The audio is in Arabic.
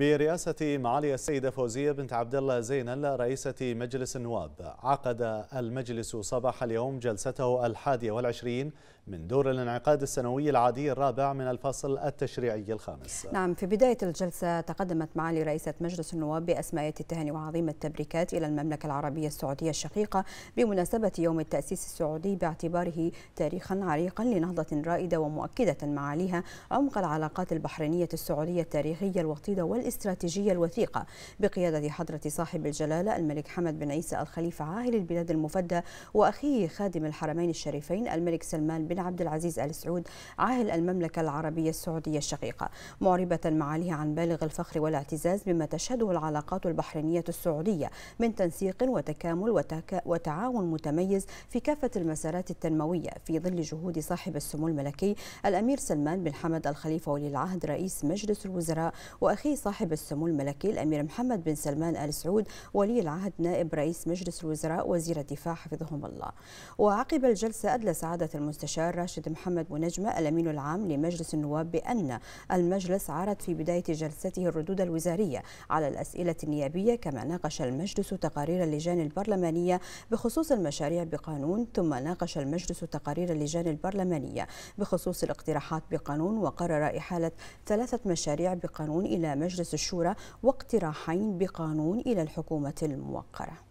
برئاسة معالي السيدة فوزية بنت عبد الله زينل رئيسة مجلس النواب عقد المجلس صباح اليوم جلسته الحادية والعشرين من دور الانعقاد السنوي العادي الرابع من الفصل التشريعي الخامس نعم في بداية الجلسة تقدمت معالي رئيسة مجلس النواب بأسماء التهاني وعظيم التبريكات إلى المملكة العربية السعودية الشقيقة بمناسبة يوم التأسيس السعودي باعتباره تاريخا عريقا لنهضة رائدة ومؤكدة معاليها عمق العلاقات البحرينية السعودية التاريخية الوطيدة والإسلامية الاستراتيجية الوثيقة بقيادة حضرة صاحب الجلالة الملك حمد بن عيسى الخليفة عاهل البلاد المفدى وأخيه خادم الحرمين الشريفين الملك سلمان بن عبد العزيز آل سعود عاهل المملكة العربية السعودية الشقيقة معربة معاليه عن بالغ الفخر والاعتزاز بما تشهده العلاقات البحرينية السعودية من تنسيق وتكامل وتعاون متميز في كافة المسارات التنموية في ظل جهود صاحب السمو الملكي الأمير سلمان بن حمد الخليفة ولي العهد رئيس مجلس الوزراء وأخيه صاحب صاحب السمو الملكي الأمير محمد بن سلمان آل سعود ولي العهد نائب رئيس مجلس الوزراء وزير الدفاع حفظهم الله وعقب الجلسة أدلى سعادة المستشار راشد محمد منجمة الأمين العام لمجلس النواب بأن المجلس عرض في بداية جلسته الردود الوزارية على الأسئلة النيابية كما ناقش المجلس تقارير اللجان البرلمانية بخصوص المشاريع بقانون ثم ناقش المجلس تقارير اللجان البرلمانية بخصوص الاقتراحات بقانون وقرر إحالة ثلاثة مشاريع بقانون إلى مجلس مجلس الشورى واقتراحين بقانون إلى الحكومة الموقرة